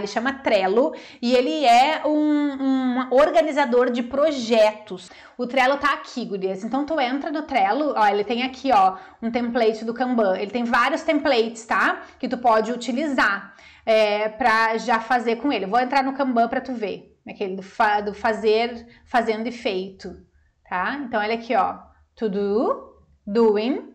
Ele chama Trello e ele é um, um, organizador de projetos. O Trello tá aqui, gurias. Então tu entra no Trello, ó, ele tem aqui, ó, um template do Kanban. Ele tem vários templates, tá? Que tu pode utilizar é, para já fazer com ele. Vou entrar no Kanban para tu ver. Aquele do, fa do fazer, fazendo e feito, tá? Então olha aqui, ó. To do, doing. O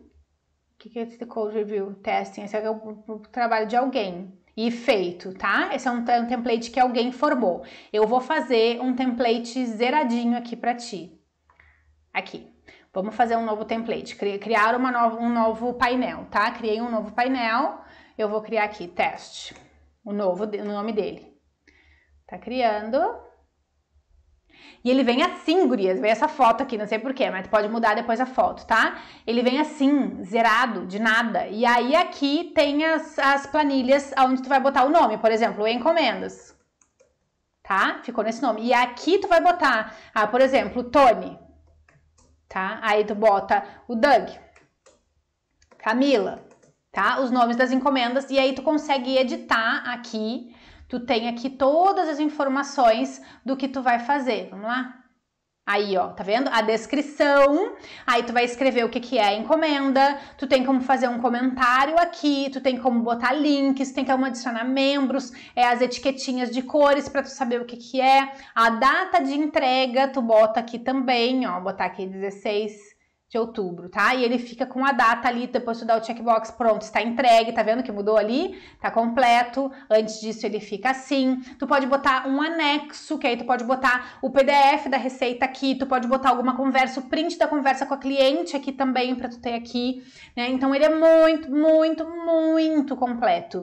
que, que é esse code review? Testing. Esse é o, o trabalho de alguém, e feito, tá? Esse é um, é um template que alguém formou. Eu vou fazer um template zeradinho aqui para ti. Aqui. Vamos fazer um novo template, criar uma no, um novo painel, tá? Criei um novo painel, eu vou criar aqui, teste, o novo, o nome dele. Tá criando, e ele vem assim, gurias, vem essa foto aqui, não sei porquê, mas pode mudar depois a foto, tá? Ele vem assim, zerado, de nada. E aí aqui tem as, as planilhas onde tu vai botar o nome, por exemplo, encomendas, tá? Ficou nesse nome. E aqui tu vai botar, ah, por exemplo, Tony, tá? Aí tu bota o Doug, Camila, tá? Os nomes das encomendas, e aí tu consegue editar aqui Tu tem aqui todas as informações do que tu vai fazer. Vamos lá? Aí, ó, tá vendo? A descrição. Aí tu vai escrever o que, que é a encomenda. Tu tem como fazer um comentário aqui. Tu tem como botar links. Tem como adicionar membros. É as etiquetinhas de cores para tu saber o que, que é. A data de entrega tu bota aqui também, ó. Botar aqui 16 de outubro, tá? E ele fica com a data ali, depois tu dá o checkbox, pronto, está entregue, tá vendo que mudou ali? Tá completo. Antes disso ele fica assim. Tu pode botar um anexo, que aí tu pode botar o PDF da receita aqui, tu pode botar alguma conversa, o print da conversa com a cliente aqui também para tu ter aqui, né? Então ele é muito, muito, muito completo.